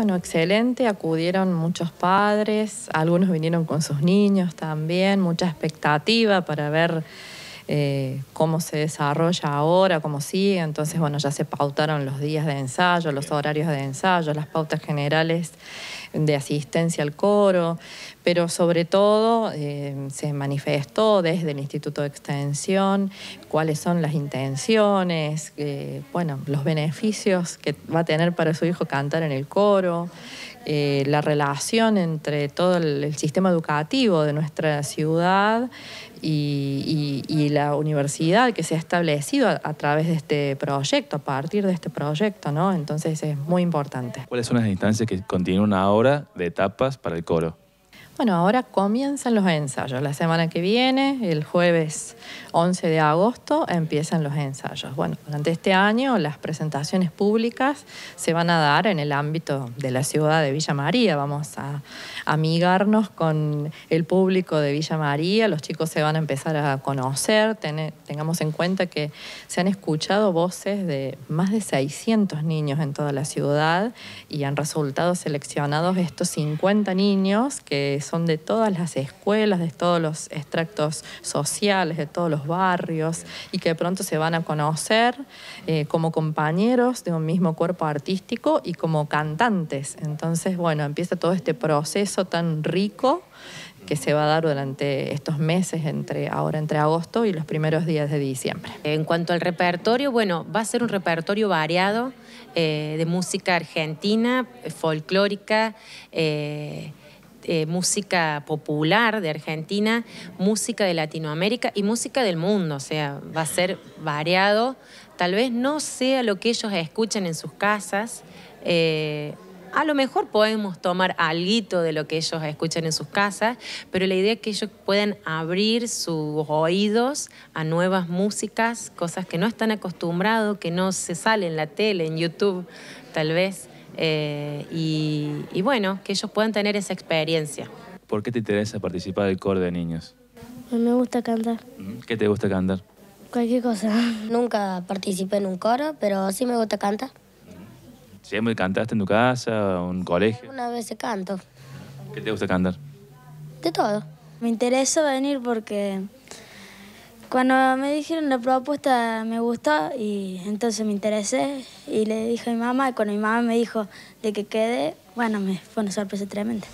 Bueno, excelente, acudieron muchos padres, algunos vinieron con sus niños también, mucha expectativa para ver eh, cómo se desarrolla ahora, cómo sigue. Entonces, bueno, ya se pautaron los días de ensayo, los horarios de ensayo, las pautas generales de asistencia al coro, pero sobre todo eh, se manifestó desde el Instituto de Extensión cuáles son las intenciones, eh, bueno, los beneficios que va a tener para su hijo cantar en el coro, eh, la relación entre todo el, sistema educativo de nuestra ciudad y, la universidad que se ha establecido a, través de este proyecto, a partir de este proyecto, ¿no? Entonces es muy importante. ¿Cuáles son las instancias que continúan ahora? hora de etapas para el coro. Bueno, ahora comienzan los ensayos. La semana que viene, el jueves 11 de agosto, empiezan los ensayos. Bueno, durante este año las presentaciones públicas se van a dar en el ámbito de la ciudad de Villa María. Vamos a amigarnos con el público de Villa María. Los chicos se van a empezar a conocer. tengamos en cuenta que se han escuchado voces de más de 600 niños en toda la ciudad y han resultado seleccionados estos 50 niños que son son de todas las escuelas, de todos los extractos sociales, de todos los barrios, y que de pronto se van a conocer eh, como compañeros de un mismo cuerpo artístico y como cantantes. Entonces, bueno, empieza todo este proceso tan rico que se va a dar durante estos meses, entre ahora entre agosto y los primeros días de diciembre. En cuanto al repertorio, bueno, va a ser un repertorio variado eh, de música argentina, folclórica, eh, eh, música popular de Argentina, música de Latinoamérica y música del mundo, o sea, va a ser variado, tal vez no sea lo que ellos escuchan en sus casas, eh, a lo mejor podemos tomar algo de lo que ellos escuchan en sus casas, pero la idea es que ellos puedan abrir sus oídos a nuevas músicas, cosas que no están acostumbrados, que no se salen en la tele, en YouTube, tal vez. Eh, y, bueno, que ellos puedan tener esa experiencia. ¿Por qué te interesa participar del coro de niños? Me gusta cantar. ¿Qué te gusta cantar? Cualquier cosa. Nunca participé en un coro, pero sí me gusta cantar. ¿Siempre cantaste en tu casa o en un colegio? Una vez canto. ¿Qué te gusta cantar? De todo. Me interesa venir porque cuando me dijeron la propuesta me gustó y entonces me interesé y le dije a mi mamá y cuando mi mamá me dijo de que quede, bueno, me fue una sorpresa tremenda.